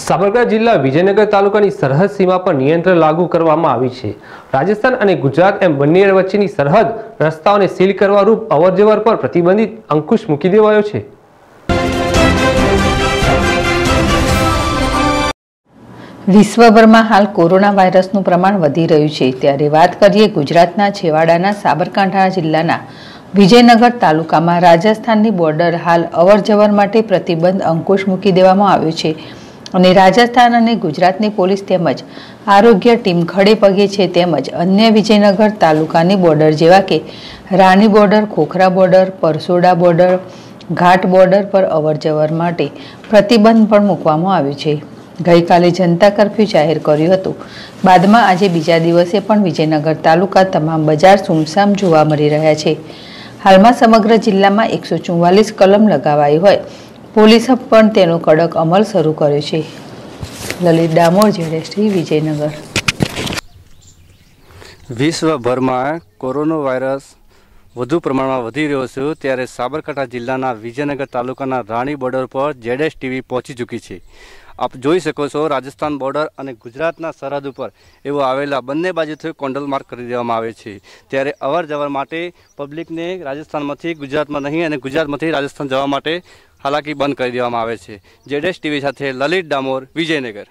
સાબરકાંઠા જિલ્લા વિજયનગર તાલુકાની સરહદ સીમા પર નિયંત્રણ લાગુ કરવામાં આવી છે રાજસ્થાન અને ગુજરાત એમ બંને વચ્ચેની સરહદ રસ્તાઓને સીલ કરવા રૂપ અવરજવર પર પ્રતિબંધિત અંકુશ મૂકી દેવાયો છે વિશ્વભરમાં હાલ કોરોના વાયરસનું પ્રમાણ વધી રહ્યું છે ત્યારે વાત કરીએ ગુજરાતના છેવાડાના સાબરકાંઠા જિલ્લાના વિજયનગર તાલુકામાં રાજસ્થાનની બોર્ડર હાલ અવરજવર માટે પ્રતિબંધ અંકુશ મૂકી દેવામાં આવ્યો છે અને રાજસ્થાન અને ગુજરાતની પોલીસ તેમજ આરોગ્ય ટીમ ખડે પગે છે તેમજ અન્ય વિજયનગર તાલુકાની બોર્ડર જેવા કે Rani border Khokhra border Parsoda border Ghat border પર અવરજવર માટે પ્રતિબંધ પણ મૂકવામાં આવ્યું છે ગઈકાલે જનતા કરફ્યુ જાહેર કર્યું હતું બાદમાં આજે બીજા દિવસે પણ વિજયનગર તાલુકા તમામ બજાર સુમસામ જોવા મળી રહ્યા છે હાલમાં સમગ્ર જિલ્લામાં એકસો ચુમ્વાલીસ કલમ લગાવાઈ હોય પોલીસે પણ તેનો કડક અમલ શરૂ કર્યો છે લલિત ડામોર જ્યારે વિજયનગર વિશ્વભરમાં કોરોના વાયરસ વધુ પ્રમાણમાં વધી રહ્યો છે ત્યારે સાબરકાંઠા જિલ્લાના વિજયનગર તાલુકાના રાણી બોર્ડર પર જેડેસ ટીવી પહોંચી ચૂકી છે આપ જોઈ શકો છો રાજસ્થાન બોર્ડર અને ગુજરાતના સરહદ ઉપર એવો આવેલા બંને બાજુથી કોન્ડલ માર્ક કરી દેવામાં આવે છે ત્યારે અવર જવર માટે પબ્લિકને રાજસ્થાનમાંથી ગુજરાતમાં નહીં અને ગુજરાતમાંથી રાજસ્થાન જવા માટે હાલાકી બંધ કરી દેવામાં આવે છે જેડેશ ટીવી સાથે લલિત ડામોર વિજયનગર